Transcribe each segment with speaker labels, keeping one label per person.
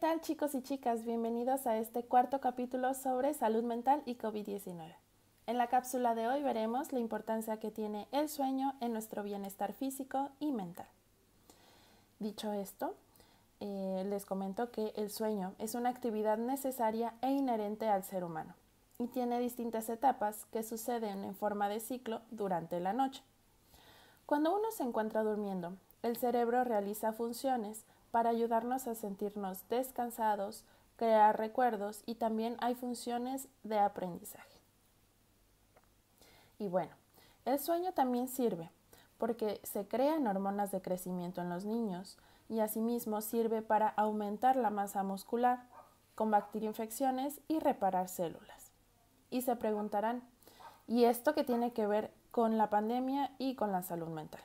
Speaker 1: tal chicos y chicas? Bienvenidos a este cuarto capítulo sobre salud mental y COVID-19. En la cápsula de hoy veremos la importancia que tiene el sueño en nuestro bienestar físico y mental. Dicho esto, eh, les comento que el sueño es una actividad necesaria e inherente al ser humano y tiene distintas etapas que suceden en forma de ciclo durante la noche. Cuando uno se encuentra durmiendo, el cerebro realiza funciones para ayudarnos a sentirnos descansados, crear recuerdos y también hay funciones de aprendizaje. Y bueno, el sueño también sirve porque se crean hormonas de crecimiento en los niños y asimismo sirve para aumentar la masa muscular, combatir infecciones y reparar células. Y se preguntarán, ¿y esto qué tiene que ver con la pandemia y con la salud mental?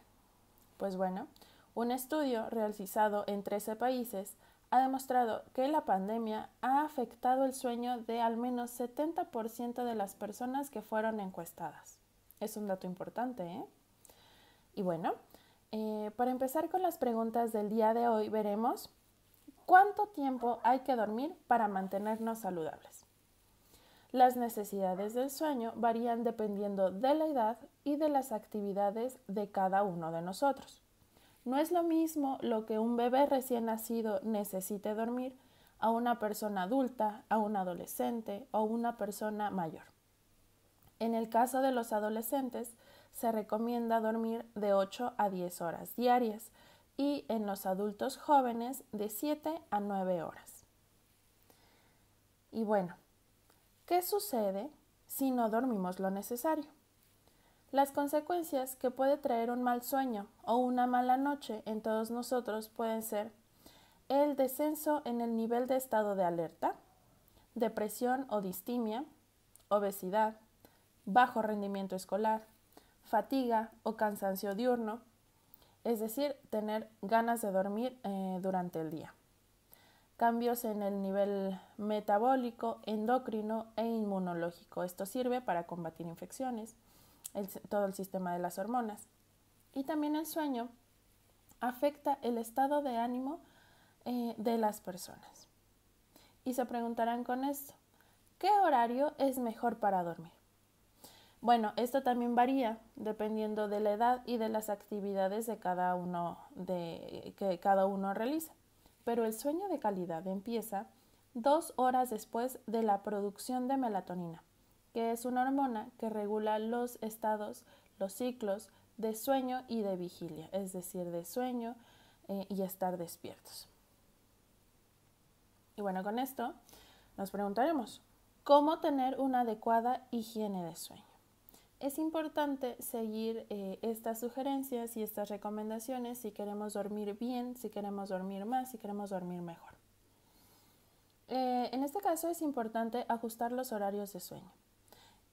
Speaker 1: Pues bueno, un estudio realizado en 13 países ha demostrado que la pandemia ha afectado el sueño de al menos 70% de las personas que fueron encuestadas. Es un dato importante, ¿eh? Y bueno, eh, para empezar con las preguntas del día de hoy, veremos cuánto tiempo hay que dormir para mantenernos saludables. Las necesidades del sueño varían dependiendo de la edad y de las actividades de cada uno de nosotros. No es lo mismo lo que un bebé recién nacido necesite dormir a una persona adulta, a un adolescente o una persona mayor. En el caso de los adolescentes, se recomienda dormir de 8 a 10 horas diarias y en los adultos jóvenes de 7 a 9 horas. Y bueno, ¿qué sucede si no dormimos lo necesario? Las consecuencias que puede traer un mal sueño o una mala noche en todos nosotros pueden ser el descenso en el nivel de estado de alerta, depresión o distimia, obesidad, bajo rendimiento escolar, fatiga o cansancio diurno, es decir, tener ganas de dormir eh, durante el día, cambios en el nivel metabólico, endocrino e inmunológico. Esto sirve para combatir infecciones todo el sistema de las hormonas. Y también el sueño afecta el estado de ánimo eh, de las personas. Y se preguntarán con esto, ¿qué horario es mejor para dormir? Bueno, esto también varía dependiendo de la edad y de las actividades de cada uno de, que cada uno realiza. Pero el sueño de calidad empieza dos horas después de la producción de melatonina, que es una hormona que regula los estados, los ciclos de sueño y de vigilia, es decir, de sueño eh, y estar despiertos. Y bueno, con esto nos preguntaremos, ¿cómo tener una adecuada higiene de sueño? Es importante seguir eh, estas sugerencias y estas recomendaciones si queremos dormir bien, si queremos dormir más, si queremos dormir mejor. Eh, en este caso es importante ajustar los horarios de sueño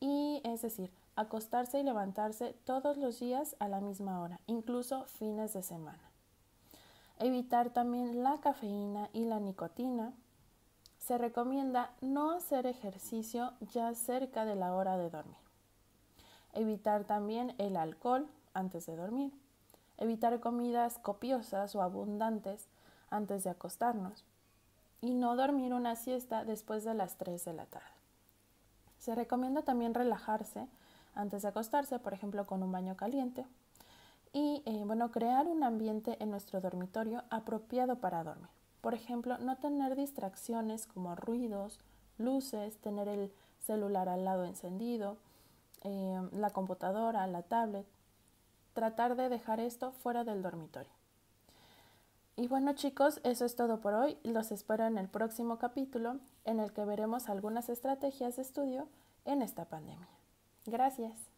Speaker 1: y es decir, acostarse y levantarse todos los días a la misma hora, incluso fines de semana. Evitar también la cafeína y la nicotina. Se recomienda no hacer ejercicio ya cerca de la hora de dormir. Evitar también el alcohol antes de dormir. Evitar comidas copiosas o abundantes antes de acostarnos. Y no dormir una siesta después de las 3 de la tarde. Se recomienda también relajarse antes de acostarse, por ejemplo, con un baño caliente. Y eh, bueno, crear un ambiente en nuestro dormitorio apropiado para dormir. Por ejemplo, no tener distracciones como ruidos, luces, tener el celular al lado encendido, eh, la computadora, la tablet. Tratar de dejar esto fuera del dormitorio. Y bueno chicos, eso es todo por hoy. Los espero en el próximo capítulo en el que veremos algunas estrategias de estudio en esta pandemia. Gracias.